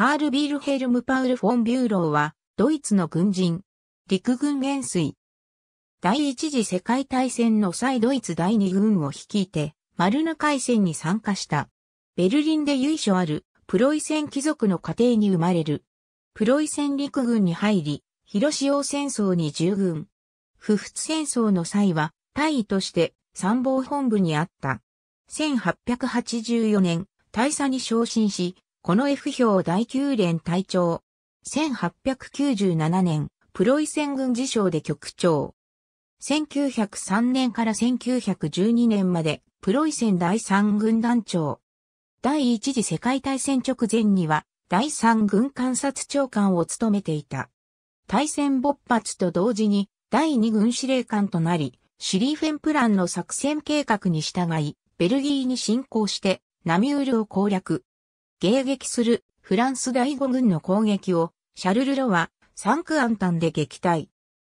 カール・ビールヘルム・パウル・フォン・ビューローは、ドイツの軍人、陸軍元帥。第一次世界大戦の際ドイツ第二軍を率いて、マルヌ海戦に参加した。ベルリンで由緒ある、プロイセン貴族の家庭に生まれる。プロイセン陸軍に入り、広潮戦争に従軍。不仏戦争の際は、大尉として参謀本部にあった。1884年、大佐に昇進し、この F 票第9連隊長。1897年、プロイセン軍事省で局長。1903年から1912年まで、プロイセン第3軍団長。第一次世界大戦直前には、第3軍監察長官を務めていた。大戦勃発と同時に、第2軍司令官となり、シリーフェンプランの作戦計画に従い、ベルギーに侵攻して、ナミュールを攻略。迎撃するフランス第五軍の攻撃をシャルル・ロはサンクアンタンで撃退。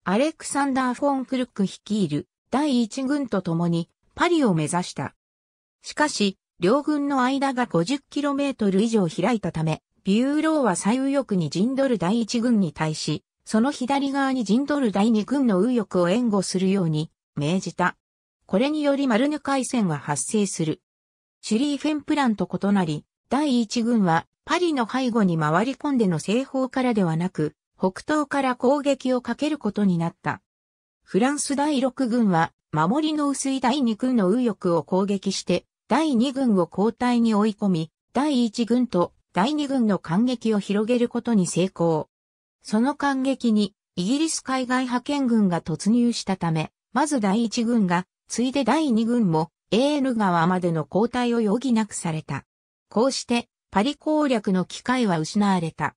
アレクサンダー・フォン・クルック率いる第一軍と共にパリを目指した。しかし、両軍の間が 50km 以上開いたため、ビューローは最右翼にジンドル第一軍に対し、その左側にジンドル第二軍の右翼を援護するように命じた。これによりマルヌ海戦は発生する。シュリーフェンプランと異なり、第一軍はパリの背後に回り込んでの西方からではなく、北東から攻撃をかけることになった。フランス第6軍は、守りの薄い第2軍の右翼を攻撃して、第2軍を交代に追い込み、第1軍と第2軍の間撃を広げることに成功。その間撃に、イギリス海外派遣軍が突入したため、まず第1軍が、ついで第2軍も、エール川までの交代を余儀なくされた。こうして、パリ攻略の機会は失われた。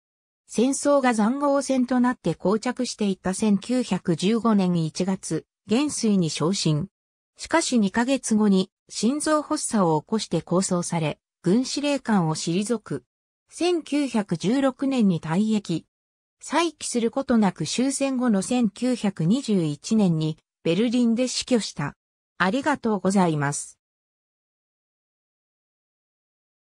戦争が残酷戦となって膠着していた1915年1月、元帥に昇進。しかし2ヶ月後に心臓発作を起こして構想され、軍司令官を退く。1916年に退役。再起することなく終戦後の1921年にベルリンで死去した。ありがとうございます。